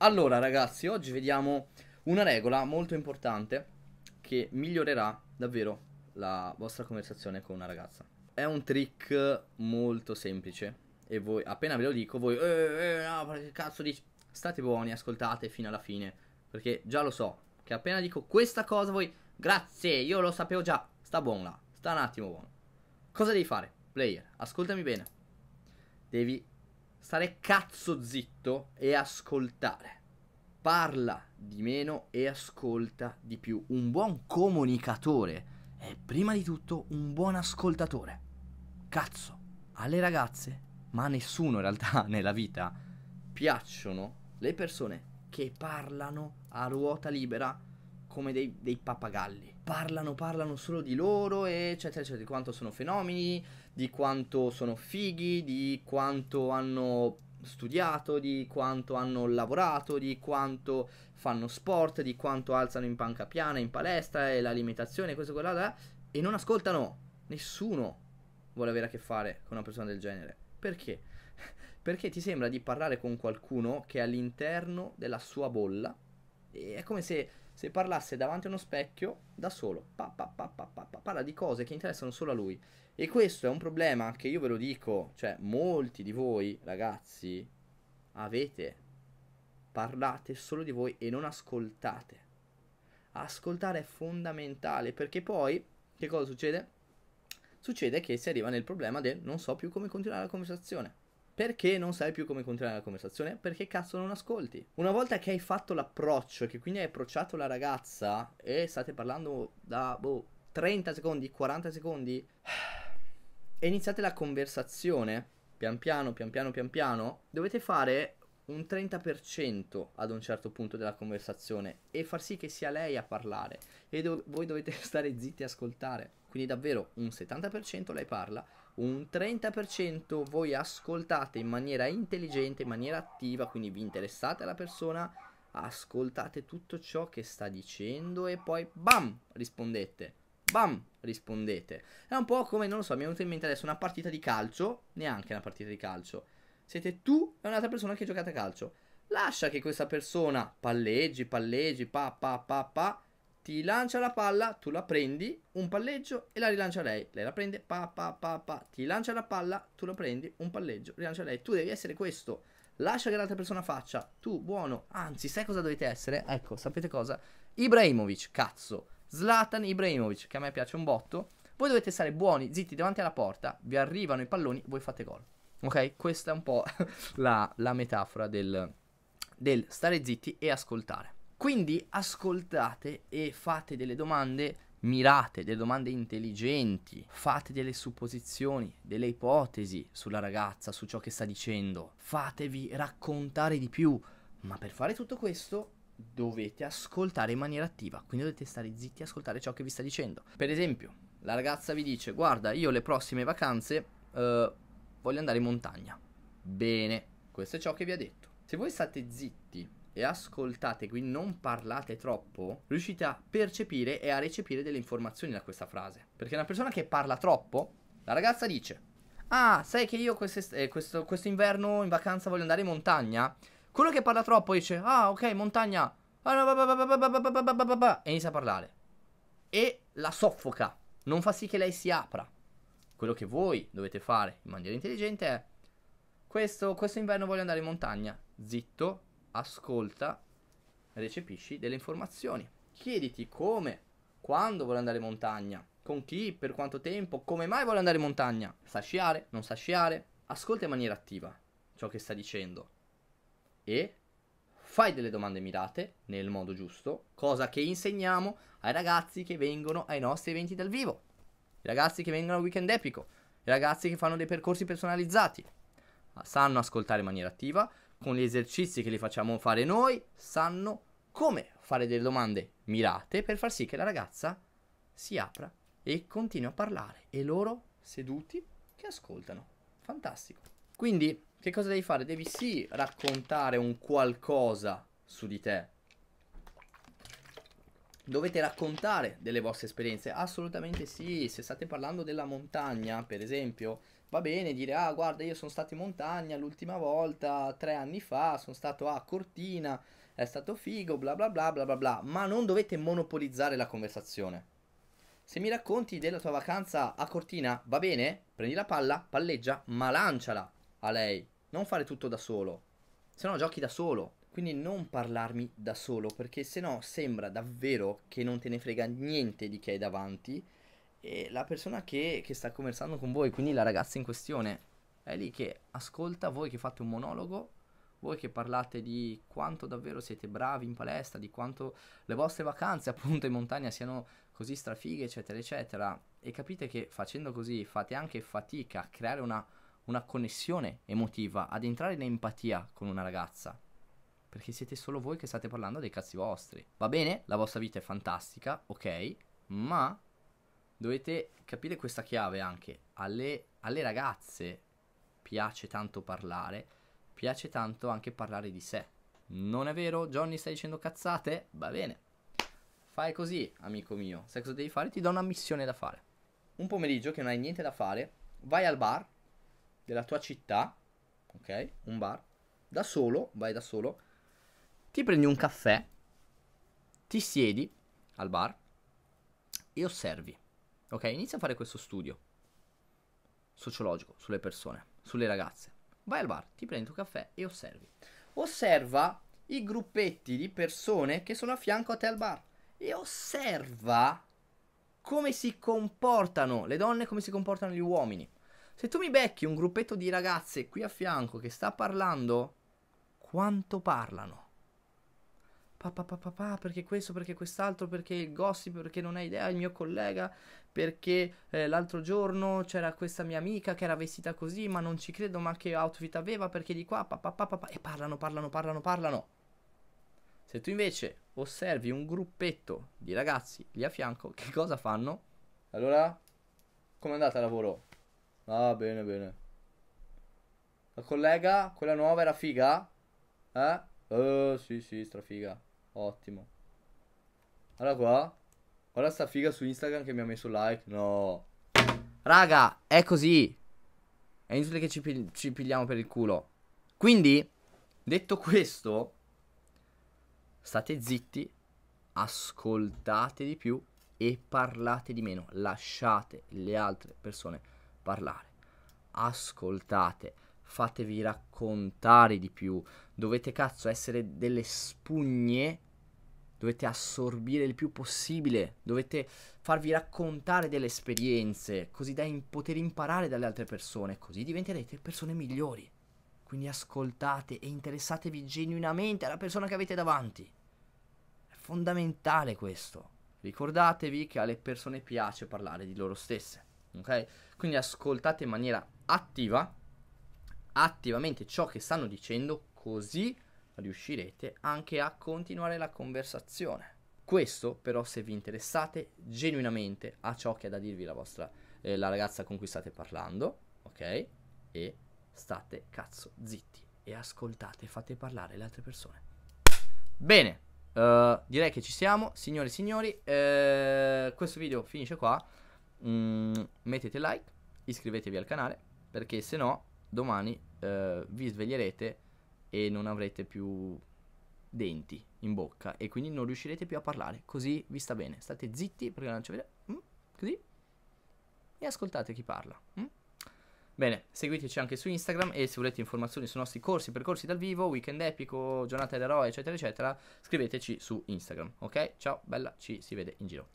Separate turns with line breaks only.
Allora ragazzi, oggi vediamo una regola molto importante che migliorerà davvero la vostra conversazione con una ragazza. È un trick molto semplice e voi, appena ve lo dico, voi... Eh, eh, no, che cazzo dici? State buoni, ascoltate fino alla fine, perché già lo so che appena dico questa cosa voi... Grazie, io lo sapevo già, sta buono là, sta un attimo buono. Cosa devi fare? Player, ascoltami bene. Devi stare cazzo zitto e ascoltare. Parla di meno e ascolta di più. Un buon comunicatore è prima di tutto un buon ascoltatore. Cazzo, alle ragazze, ma a nessuno in realtà nella vita, piacciono le persone che parlano a ruota libera come dei, dei pappagalli. Parlano, parlano solo di loro, eccetera, eccetera, di quanto sono fenomeni, di quanto sono fighi, di quanto hanno studiato, di quanto hanno lavorato, di quanto fanno sport, di quanto alzano in panca piana, in palestra e l'alimentazione, questo, e quell'altro, e non ascoltano. Nessuno vuole avere a che fare con una persona del genere. Perché? Perché ti sembra di parlare con qualcuno che è all'interno della sua bolla. E è come se se parlasse davanti a uno specchio da solo. Pa, pa, pa, parla di cose che interessano solo a lui. E questo è un problema che io ve lo dico, cioè molti di voi ragazzi avete. Parlate solo di voi e non ascoltate. Ascoltare è fondamentale perché poi che cosa succede? Succede che si arriva nel problema del non so più come continuare la conversazione perché non sai più come continuare la conversazione? Perché cazzo non ascolti? Una volta che hai fatto l'approccio, che quindi hai approcciato la ragazza e state parlando da boh, 30 secondi, 40 secondi, e iniziate la conversazione, pian piano, pian piano, pian piano, dovete fare un 30% ad un certo punto della conversazione e far sì che sia lei a parlare e do- voi dovete stare zitti e ascoltare. Quindi davvero un 70% lei parla, un 30% voi ascoltate in maniera intelligente, in maniera attiva, quindi vi interessate alla persona, ascoltate tutto ciò che sta dicendo e poi bam, rispondete. Bam, rispondete. È un po' come, non lo so, mi è venuto in mente adesso una partita di calcio, neanche una partita di calcio. Siete tu e un'altra persona che giocate a calcio. Lascia che questa persona palleggi, palleggi, pa pa pa pa ti lancia la palla, tu la prendi, un palleggio e la rilancia lei. Lei la prende, pa pa pa pa, ti lancia la palla, tu la prendi, un palleggio, rilancia lei. Tu devi essere questo. Lascia che l'altra persona faccia. Tu, buono. Anzi, sai cosa dovete essere? Ecco, sapete cosa? Ibrahimovic, cazzo. Zlatan Ibrahimovic, che a me piace un botto. Voi dovete stare buoni, zitti, davanti alla porta. Vi arrivano i palloni, voi fate gol. Ok? Questa è un po' la, la metafora del, del stare zitti e ascoltare. Quindi ascoltate e fate delle domande mirate, delle domande intelligenti, fate delle supposizioni, delle ipotesi sulla ragazza, su ciò che sta dicendo, fatevi raccontare di più, ma per fare tutto questo dovete ascoltare in maniera attiva, quindi dovete stare zitti e ascoltare ciò che vi sta dicendo. Per esempio, la ragazza vi dice guarda io le prossime vacanze eh, voglio andare in montagna. Bene, questo è ciò che vi ha detto. Se voi state zitti e ascoltate, quindi non parlate troppo, riuscite a percepire e a recepire delle informazioni da questa frase. Perché una persona che parla troppo, la ragazza dice, ah, sai che io quest'inverno eh, questo, inverno in vacanza voglio andare in montagna? Quello che parla troppo dice, ah, ok, montagna, e inizia a parlare. E la soffoca, non fa sì che lei si apra. Quello che voi dovete fare in maniera intelligente è, questo, questo inverno voglio andare in montagna, zitto, ascolta, recepisci delle informazioni. Chiediti come, quando vuole andare in montagna, con chi, per quanto tempo, come mai vuole andare in montagna. Sa sciare, non sa sciare. Ascolta in maniera attiva ciò che sta dicendo e fai delle domande mirate nel modo giusto, cosa che insegniamo ai ragazzi che vengono ai nostri eventi dal vivo, i ragazzi che vengono al weekend epico, i ragazzi che fanno dei percorsi personalizzati. Sanno ascoltare in maniera attiva, con gli esercizi che li facciamo fare noi, sanno come fare delle domande mirate per far sì che la ragazza si apra e continui a parlare e loro seduti che ascoltano. Fantastico. Quindi che cosa devi fare? Devi sì raccontare un qualcosa su di te. Dovete raccontare delle vostre esperienze, assolutamente sì, se state parlando della montagna, per esempio, va bene dire ah guarda io sono stato in montagna l'ultima volta tre anni fa, sono stato a Cortina, è stato figo, bla bla bla bla bla bla, ma non dovete monopolizzare la conversazione. Se mi racconti della tua vacanza a Cortina, va bene? Prendi la palla, palleggia, ma lanciala a lei. Non fare tutto da solo. Se no giochi da solo. Quindi non parlarmi da solo, perché se no sembra davvero che non te ne frega niente di chi hai davanti e la persona che, che sta conversando con voi, quindi la ragazza in questione, è lì che ascolta voi che fate un monologo voi che parlate di quanto davvero siete bravi in palestra, di quanto le vostre vacanze appunto in montagna siano così strafighe, eccetera, eccetera, e capite che facendo così fate anche fatica a creare una, una connessione emotiva, ad entrare in empatia con una ragazza. Perché siete solo voi che state parlando dei cazzi vostri. Va bene, la vostra vita è fantastica, ok, ma dovete capire questa chiave anche. Alle, alle ragazze piace tanto parlare, piace tanto anche parlare di sé. Non è vero? Johnny stai dicendo cazzate? Va bene. Fai così, amico mio. Sai cosa devi fare? Ti do una missione da fare. Un pomeriggio che non hai niente da fare, vai al bar della tua città, ok? Un bar, da solo, vai da solo, ti prendi un caffè, ti siedi al bar e osservi Ok, inizia a fare questo studio sociologico sulle persone, sulle ragazze. Vai al bar, ti prendi un caffè e osservi. Osserva i gruppetti di persone che sono a fianco a te al bar e osserva come si comportano le donne come si comportano gli uomini. Se tu mi becchi un gruppetto di ragazze qui a fianco che sta parlando, quanto parlano? pa, pa, pa, pa, perché questo, perché quest'altro, perché il gossip, perché non hai idea, il mio collega, perché eh, l'altro giorno c'era questa mia amica che era vestita così, ma non ci credo, ma che outfit aveva, perché di qua, pa, pa, pa, pa, e parlano, parlano, parlano, parlano. Se tu invece osservi un gruppetto di ragazzi lì a fianco, che cosa fanno? Allora, come è andata a lavoro? Ah, bene, bene. La collega, quella nuova era figa? Eh? Eh, uh, sì, sì, strafiga. Ottimo. Guarda qua. Guarda sta figa su Instagram che mi ha messo like. No. Raga, è così. È inutile che ci, pi ci pigliamo per il culo. Quindi, detto questo, state zitti, ascoltate di più e parlate di meno. Lasciate le altre persone parlare. Ascoltate, fatevi raccontare di più. Dovete cazzo essere delle spugne dovete assorbire il più possibile, dovete farvi raccontare delle esperienze, così da in poter imparare dalle altre persone, così diventerete persone migliori. Quindi ascoltate e interessatevi genuinamente alla persona che avete davanti. È fondamentale questo. Ricordatevi che alle persone piace parlare di loro stesse, ok? Quindi ascoltate in maniera attiva, attivamente ciò che stanno dicendo, così riuscirete anche a continuare la conversazione. Questo però se vi interessate genuinamente a ciò che ha da dirvi la vostra eh, la ragazza con cui state parlando, ok? E state cazzo zitti e ascoltate, fate parlare le altre persone. Bene, uh, direi che ci siamo, signore e signori, eh, questo video finisce qua. Mm, mettete like, iscrivetevi al canale perché se no domani eh, vi sveglierete e non avrete più denti in bocca e quindi non riuscirete più a parlare. Così vi sta bene. State zitti perché non ci vedete. Mm? Così. E ascoltate chi parla. Mm? Bene, seguiteci anche su Instagram e se volete informazioni sui nostri corsi, percorsi dal vivo, weekend epico, giornata d'eroe, eccetera, eccetera, scriveteci su Instagram. Ok? Ciao, bella, ci si vede in giro.